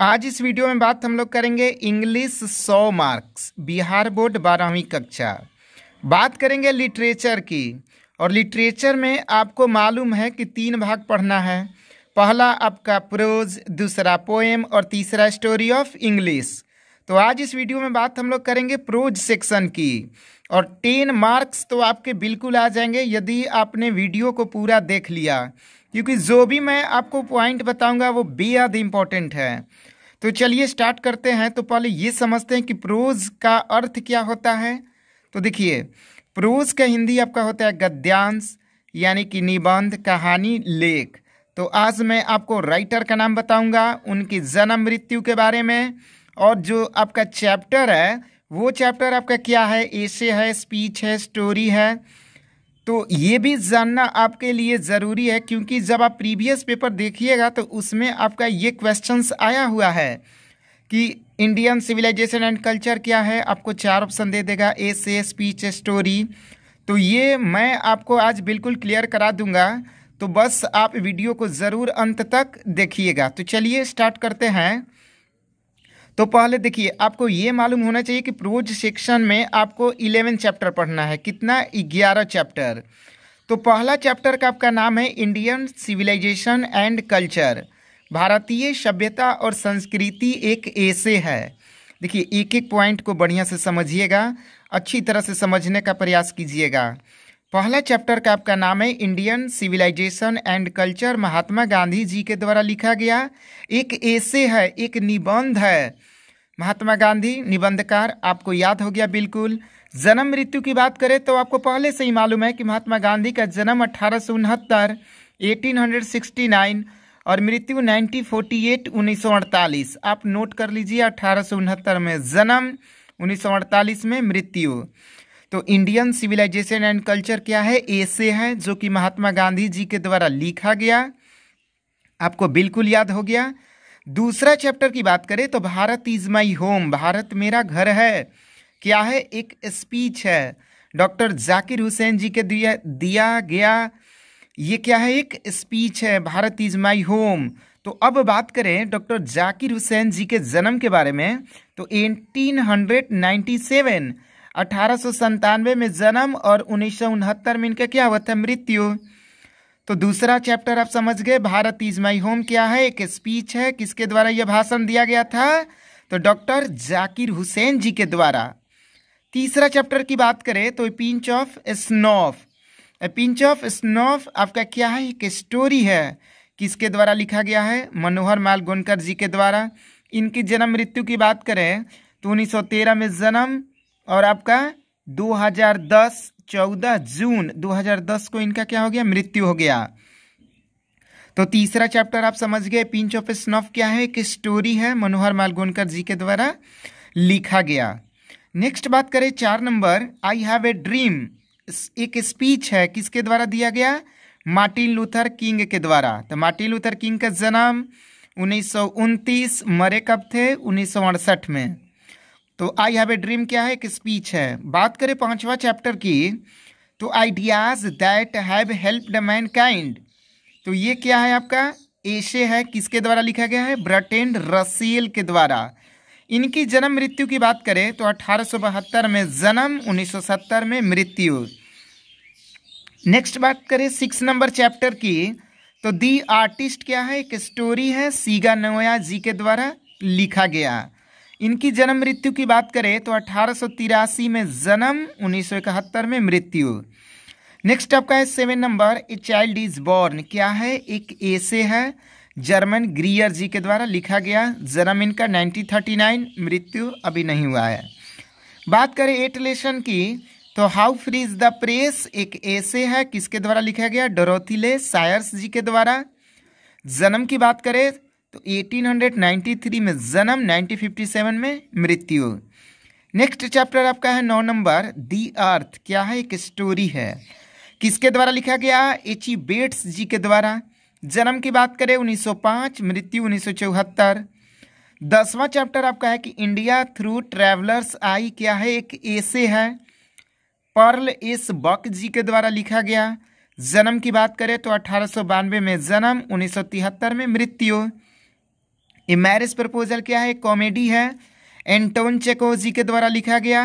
आज इस वीडियो में बात हम लोग करेंगे इंग्लिश 100 मार्क्स बिहार बोर्ड बारहवीं कक्षा बात करेंगे लिटरेचर की और लिटरेचर में आपको मालूम है कि तीन भाग पढ़ना है पहला आपका प्रोज दूसरा पोएम और तीसरा स्टोरी ऑफ इंग्लिश तो आज इस वीडियो में बात हम लोग करेंगे प्रोज सेक्शन की और टेन मार्क्स तो आपके बिल्कुल आ जाएंगे यदि आपने वीडियो को पूरा देख लिया क्योंकि जो भी मैं आपको पॉइंट बताऊंगा वो बेहद इम्पॉर्टेंट है तो चलिए स्टार्ट करते हैं तो पहले ये समझते हैं कि प्रोज का अर्थ क्या होता है तो देखिए प्रोज का हिंदी आपका होता है गद्यांश यानी कि निबंध कहानी लेख तो आज मैं आपको राइटर का नाम बताऊंगा उनकी जन्म मृत्यु के बारे में और जो आपका चैप्टर है वो चैप्टर आपका क्या है ऐसे है स्पीच है स्टोरी है तो ये भी जानना आपके लिए ज़रूरी है क्योंकि जब आप प्रीवियस पेपर देखिएगा तो उसमें आपका ये क्वेश्चंस आया हुआ है कि इंडियन सिविलाइजेशन एंड कल्चर क्या है आपको चार ऑप्शन दे देगा ए से स्पीच स्टोरी तो ये मैं आपको आज बिल्कुल क्लियर करा दूंगा तो बस आप वीडियो को ज़रूर अंत तक देखिएगा तो चलिए स्टार्ट करते हैं तो पहले देखिए आपको ये मालूम होना चाहिए कि प्रोज सेक्शन में आपको इलेवन चैप्टर पढ़ना है कितना ग्यारह चैप्टर तो पहला चैप्टर का आपका नाम है इंडियन सिविलाइजेशन एंड कल्चर भारतीय सभ्यता और संस्कृति एक ऐसे है देखिए एक एक पॉइंट को बढ़िया से समझिएगा अच्छी तरह से समझने का प्रयास कीजिएगा पहला चैप्टर का आपका नाम है Indian civilisation and culture Mahatma Gandhi ji के द्वारा लिखा गया एक ऐसे है एक निबंध है महात्मा गांधी निबंधकार आपको याद हो गया बिल्कुल जन्म मृत्यु की बात करें तो आपको पहले से ही मालूम है कि महात्मा गांधी का जन्म अठारह सौ उनहत्तर एटीन हंड्रेड सिक्सटी नाइन और मृत्यु नाइनटीन फोर्टी एट उन्नीस सौ अड़तालीस आप नोट कर लीजिए अठारह सौ उनहत्तर में जन्म उन्नीस सौ अड़तालीस में मृत्यु तो इंडियन सिविलाइजेशन एंड कल्चर क्या है ऐसे है जो कि महात्मा गांधी जी के द्वारा लिखा गया आपको बिल्कुल याद हो गया दूसरा चैप्टर की बात करें तो Bharat is my home Bharat मेरा घर है क्या है एक स्पीच है डॉक्टर जाकिर हुसैन जी के दिया दिया गया ये क्या है एक स्पीच है भारत इज माई होम तो अब बात करें डॉक्टर जाकिर हुसैन जी के जन्म के बारे में तो 1897 अठारह में जन्म और उन्नीस में इनका क्या हुआ था मृत्यु तो दूसरा चैप्टर आप समझ गए भारत इज माई होम क्या है एक स्पीच है किसके द्वारा यह भाषण दिया गया था तो डॉक्टर जाकिर हुसैन जी के द्वारा तीसरा चैप्टर की बात करें तो pinch of snuff pinch of snuff आपका क्या है एक स्टोरी है किसके द्वारा लिखा गया है मनोहर मालगोनकर जी के द्वारा इनकी जन्म मृत्यु की बात करें तो 1913 में जन्म और आपका 2010 14 जून 2010 को इनका क्या हो गया मृत्यु हो गया तो तीसरा चैप्टर आप समझ गए पिंच ऑफ स्नफ क्या है एक स्टोरी है मनोहर मालगोनकर जी के द्वारा लिखा गया नेक्स्ट बात करें चार number I have a dream एक स्पीच है किसके द्वारा दिया गया मार्टिन लूथर किंग के द्वारा तो मार्टिन लूथर किंग का जन्म उन्नीस मरे कब थे उन्नीस में तो आई हैव ए ड्रीम क्या है एक स्पीच है बात करें पांचवा चैप्टर की तो ideas that have the mankind तो ये क्या है आपका एशे है किसके द्वारा लिखा गया है ब्रटेन रसील के द्वारा इनकी जन्म मृत्यु की बात करें तो 1872 में जन्म 1970 में मृत्यु नेक्स्ट बात करें सिक्स नंबर चैप्टर की तो दी आर्टिस्ट क्या है एक स्टोरी है सीगा नोया जी के द्वारा लिखा गया इनकी जन्म मृत्यु की बात करें तो अठारह में जन्म उन्नीस में मृत्यु नेक्स्ट आपका है seven number a child is born क्या है एक ऐसे है जर्मन ग्रियर जी के द्वारा लिखा गया जन्म इनका 1939 मृत्यु अभी नहीं हुआ है बात करें एट लेशन की तो how free is the press एक ऐसे है किसके द्वारा लिखा गया डोरोथिले सायर्स जी के द्वारा जन्म की बात करें तो 1893 में जन्म 1957 में मृत्यु नेक्स्ट चैप्टर आपका है नौ नंबर दी अर्थ क्या है एक स्टोरी है किसके द्वारा लिखा गया एच ई बेट्स जी के द्वारा जन्म की बात करें 1905 मृत्यु उन्नीस दसवां चैप्टर आपका है कि इंडिया थ्रू ट्रेवलर्स आई क्या है एक ऐसे है पर्ल एस बक जी के द्वारा लिखा गया जन्म की बात करें तो अठारह में जन्म उन्नीस में मृत्यु ए मैरिज प्रपोजल क्या है कॉमेडी है एंटोन चेकोजी के द्वारा लिखा गया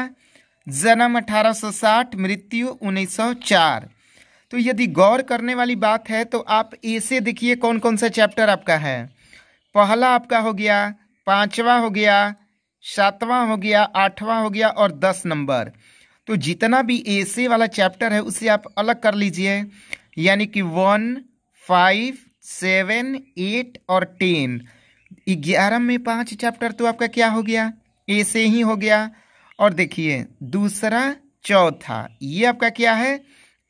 जन्म 1860 मृत्यु 1904 तो यदि गौर करने वाली बात है तो आप ऐसे देखिए कौन कौन सा चैप्टर आपका है पहला आपका हो गया पांचवा हो गया सातवां हो गया आठवां हो गया और दस नंबर तो जितना भी ऐसे वाला चैप्टर है उसे आप अलग कर लीजिए यानी कि वन फाइव सेवन एट और टेन ग्यारह में पाँच चैप्टर तो आपका क्या हो गया ए से ही हो गया और देखिए दूसरा चौथा ये आपका क्या है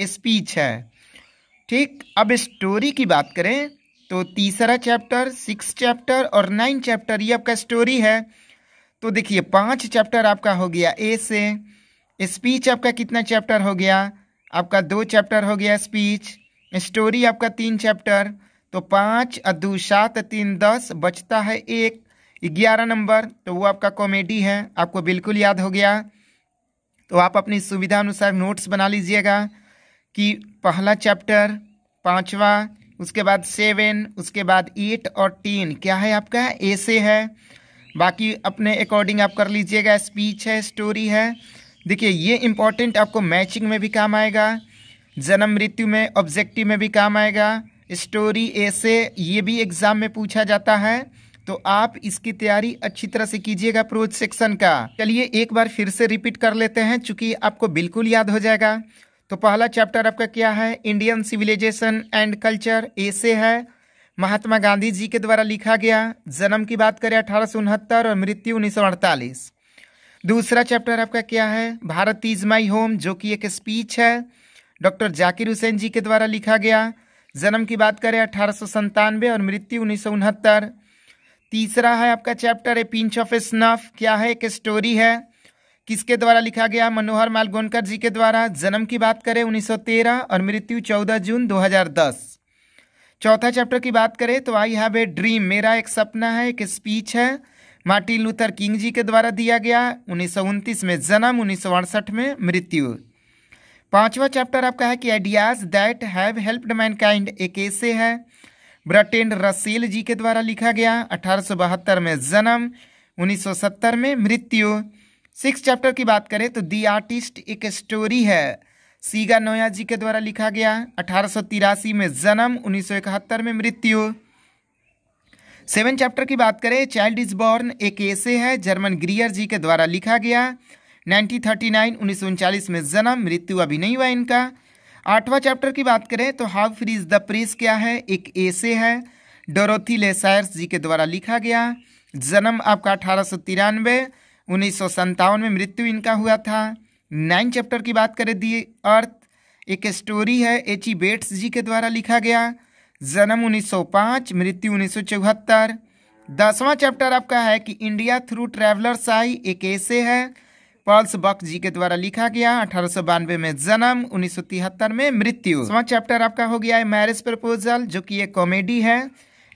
स्पीच है ठीक अब स्टोरी की बात करें तो तीसरा चैप्टर सिक्स चैप्टर और नाइन चैप्टर ये आपका स्टोरी है तो देखिए पांच चैप्टर आपका हो गया ए से स्पीच आपका कितना चैप्टर हो गया आपका दो चैप्टर हो गया स्पीच स्टोरी आपका तीन चैप्टर तो पाँच दो सात तीन दस बचता है एक ग्यारह नंबर तो वो आपका कॉमेडी है आपको बिल्कुल याद हो गया तो आप अपनी सुविधा अनुसार नोट्स बना लीजिएगा कि पहला चैप्टर पाँचवा उसके बाद सेवन उसके बाद एट और टेन क्या है आपका ऐसे है बाकी अपने अकॉर्डिंग आप कर लीजिएगा स्पीच है स्टोरी है देखिए ये इम्पॉर्टेंट आपको मैचिंग में भी काम आएगा जन्म मृत्यु में ऑब्जेक्टिव में भी काम आएगा स्टोरी ऐसे ये भी एग्ज़ाम में पूछा जाता है तो आप इसकी तैयारी अच्छी तरह से कीजिएगा प्रोज सेक्शन का चलिए एक बार फिर से रिपीट कर लेते हैं चूंकि आपको बिल्कुल याद हो जाएगा तो पहला चैप्टर आपका क्या है इंडियन सिविलाइजेशन एंड कल्चर ऐसे है महात्मा गांधी जी के द्वारा लिखा गया जन्म की बात करें अठारह और मृत्यु उन्नीस दूसरा चैप्टर आपका क्या है भारत इज माई होम जो कि एक स्पीच है डॉक्टर जाकिर हुसैन जी के द्वारा लिखा गया जन्म की बात करें अठारह और मृत्यु उन्नीस तीसरा है आपका chapter a pinch of a snuff क्या है एक स्टोरी है किसके द्वारा लिखा गया मनोहर मालगोनकर जी के द्वारा जन्म की बात करें 1913 और मृत्यु 14 जून 2010 चौथा चैप्टर की बात करें तो आई हैव ए ड्रीम मेरा एक सपना है एक स्पीच है मार्टिन लूथर किंग जी के द्वारा दिया गया उन्नीस में जन्म उन्नीस में मृत्यु पांचवा चैप्टर आपका है कि ideas that have helped mankind एक ऐसे है ब्रटेन रसेल जी के द्वारा लिखा गया अठारह में जन्म 1970 में मृत्यु सिक्स चैप्टर की बात करें तो दी आर्टिस्ट एक स्टोरी है सीगा नोया जी के द्वारा लिखा गया अठारह में जन्म 1971 में मृत्यु सेवन चैप्टर की बात करें चाइल्ड इज बॉर्न एक ऐसे है जर्मन ग्रियर जी के द्वारा लिखा गया 1939 उन्नीस में जन्म मृत्यु अभी नहीं हुआ इनका आठवां चैप्टर की बात करें तो how free is the press क्या है एक ऐसे है डोरोथी लेसायर्स जी के द्वारा लिखा गया जन्म आपका अठारह सौ तिरानवे उन्नीस सौ में मृत्यु इनका हुआ था नाइन चैप्टर की बात करें दी अर्थ एक स्टोरी है एच ई बेट्स जी के द्वारा लिखा गया जन्म 1905 मृत्यु उन्नीस सौ चौहत्तर दसवां चैप्टर आपका है कि इंडिया थ्रू ट्रेवलर्स आई एक ऐसे है पर्ल्स बक जी के द्वारा लिखा गया अठारह में जन्म उन्नीस में मृत्यु चैप्टर आपका हो गया है मैरिज प्रपोजल जो कि एक कॉमेडी है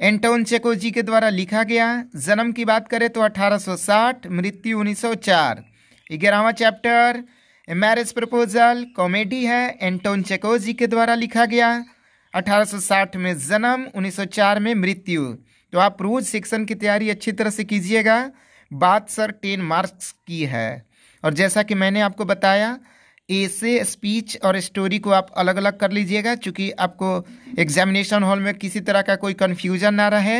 एंटोन चेको जी के द्वारा लिखा गया जन्म की बात करें तो 1860 मृत्यु 1904 ग्यारहवा चैप्टर मैरिज प्रपोजल कॉमेडी है एंटोन चेको जी के द्वारा लिखा गया 1860 में जन्म 1904 में मृत्यु तो आप रोज सेक्शन की तैयारी अच्छी तरह से कीजिएगा बात सर टेन मार्क्स की है और जैसा कि मैंने आपको बताया ऐसे स्पीच और स्टोरी को आप अलग अलग कर लीजिएगा चूँकि आपको एग्जामिनेशन हॉल में किसी तरह का कोई कन्फ्यूजन ना रहे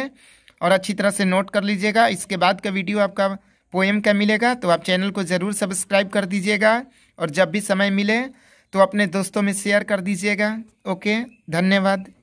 और अच्छी तरह से नोट कर लीजिएगा इसके बाद का वीडियो आपका पोएम का मिलेगा तो आप चैनल को ज़रूर सब्सक्राइब कर दीजिएगा और जब भी समय मिले तो अपने दोस्तों में शेयर कर दीजिएगा ओके धन्यवाद